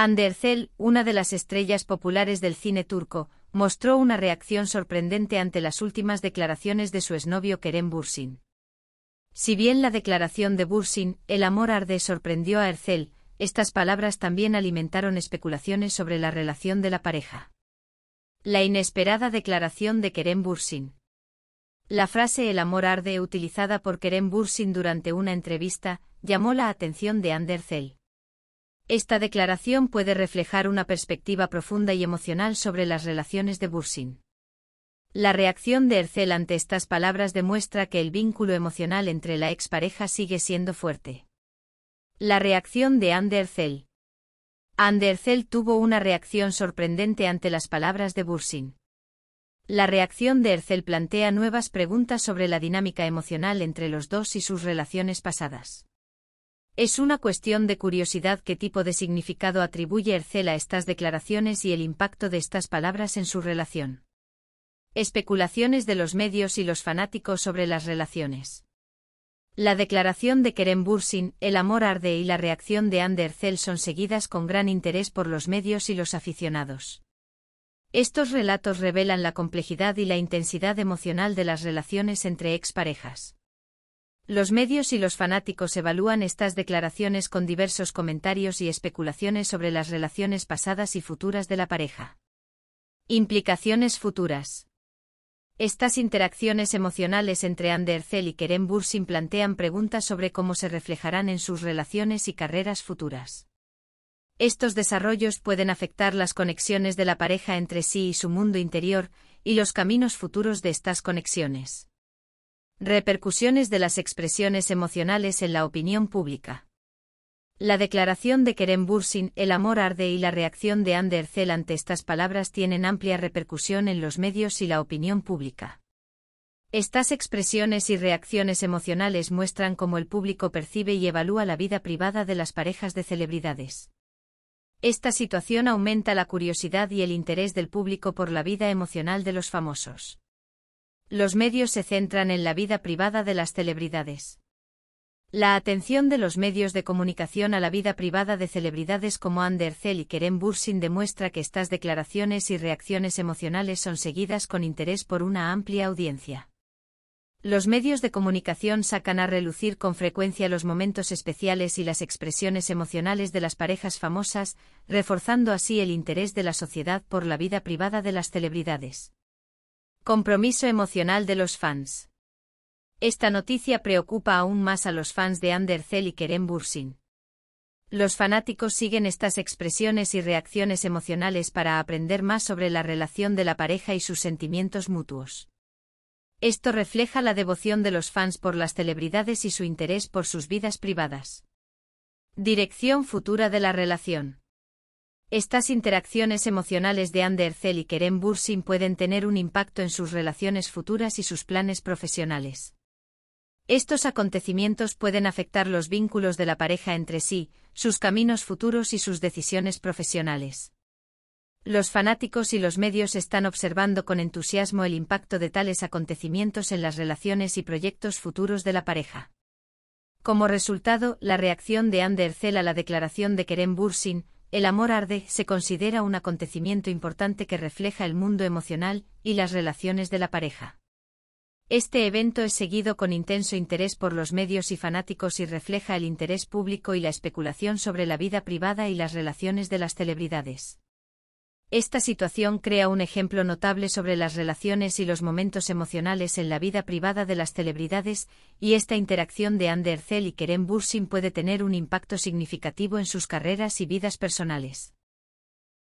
Andercel, una de las estrellas populares del cine turco, mostró una reacción sorprendente ante las últimas declaraciones de su exnovio Kerem Bursin. Si bien la declaración de Bursin, el amor arde, sorprendió a Ercel, estas palabras también alimentaron especulaciones sobre la relación de la pareja. La inesperada declaración de Kerem Bursin. La frase El amor arde utilizada por Kerem Bursin durante una entrevista llamó la atención de Andercel. Esta declaración puede reflejar una perspectiva profunda y emocional sobre las relaciones de Bursin. La reacción de Ercel ante estas palabras demuestra que el vínculo emocional entre la expareja sigue siendo fuerte. La reacción de Anderzel Anderzel tuvo una reacción sorprendente ante las palabras de Bursin. La reacción de Ercel plantea nuevas preguntas sobre la dinámica emocional entre los dos y sus relaciones pasadas. Es una cuestión de curiosidad qué tipo de significado atribuye Ercel a estas declaraciones y el impacto de estas palabras en su relación. Especulaciones de los medios y los fanáticos sobre las relaciones. La declaración de Kerem Bursin, El amor arde y la reacción de Ander Ercel son seguidas con gran interés por los medios y los aficionados. Estos relatos revelan la complejidad y la intensidad emocional de las relaciones entre exparejas. Los medios y los fanáticos evalúan estas declaraciones con diversos comentarios y especulaciones sobre las relaciones pasadas y futuras de la pareja. Implicaciones futuras. Estas interacciones emocionales entre Anderzel y Kerem Bursin plantean preguntas sobre cómo se reflejarán en sus relaciones y carreras futuras. Estos desarrollos pueden afectar las conexiones de la pareja entre sí y su mundo interior, y los caminos futuros de estas conexiones. Repercusiones de las expresiones emocionales en la opinión pública. La declaración de Kerem Bursin, El amor arde y la reacción de Ander Zell ante estas palabras tienen amplia repercusión en los medios y la opinión pública. Estas expresiones y reacciones emocionales muestran cómo el público percibe y evalúa la vida privada de las parejas de celebridades. Esta situación aumenta la curiosidad y el interés del público por la vida emocional de los famosos los medios se centran en la vida privada de las celebridades. La atención de los medios de comunicación a la vida privada de celebridades como Ander y Kerem Bursin demuestra que estas declaraciones y reacciones emocionales son seguidas con interés por una amplia audiencia. Los medios de comunicación sacan a relucir con frecuencia los momentos especiales y las expresiones emocionales de las parejas famosas, reforzando así el interés de la sociedad por la vida privada de las celebridades. Compromiso emocional de los fans. Esta noticia preocupa aún más a los fans de Zell y Kerem Bursin. Los fanáticos siguen estas expresiones y reacciones emocionales para aprender más sobre la relación de la pareja y sus sentimientos mutuos. Esto refleja la devoción de los fans por las celebridades y su interés por sus vidas privadas. Dirección futura de la relación. Estas interacciones emocionales de Andercel y Kerem Bursin pueden tener un impacto en sus relaciones futuras y sus planes profesionales. Estos acontecimientos pueden afectar los vínculos de la pareja entre sí, sus caminos futuros y sus decisiones profesionales. Los fanáticos y los medios están observando con entusiasmo el impacto de tales acontecimientos en las relaciones y proyectos futuros de la pareja. Como resultado, la reacción de Andercel a la declaración de Kerem Bursin, el amor arde se considera un acontecimiento importante que refleja el mundo emocional y las relaciones de la pareja. Este evento es seguido con intenso interés por los medios y fanáticos y refleja el interés público y la especulación sobre la vida privada y las relaciones de las celebridades. Esta situación crea un ejemplo notable sobre las relaciones y los momentos emocionales en la vida privada de las celebridades, y esta interacción de Zell y Kerem Bursin puede tener un impacto significativo en sus carreras y vidas personales.